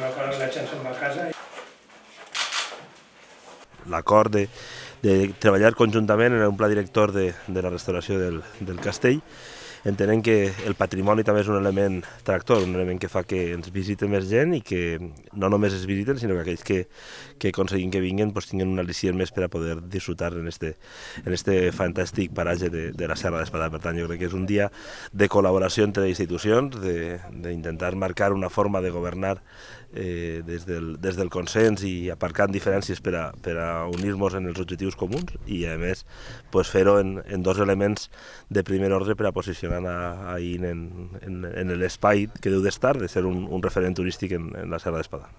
la a casa. L'acord de, de treballar conjuntament en un pla director de, de la restauració del, del castell entenem que el patrimoni també és un element tractor, un element que fa que ens visiten més gent i que no només es visiten, sinó que aquells que, que aconseguim que vinguin doncs, tinguin un al·licient més per a poder disfrutar en este, en este fantàstic paratge de, de la Serra d'Espada. Per tant, jo crec que és un dia de col·laboració entre institucions, d'intentar marcar una forma de governar eh, des, del, des del consens i aparcant diferències per a, per a unir-nos en els objectius comuns i, a més, pues, fer-ho en, en dos elements de primer ordre per a posicionar van a, ahí en, en, en l'espai que deu d'estar, de ser un, un referent turístic en, en la Serra d'Espada.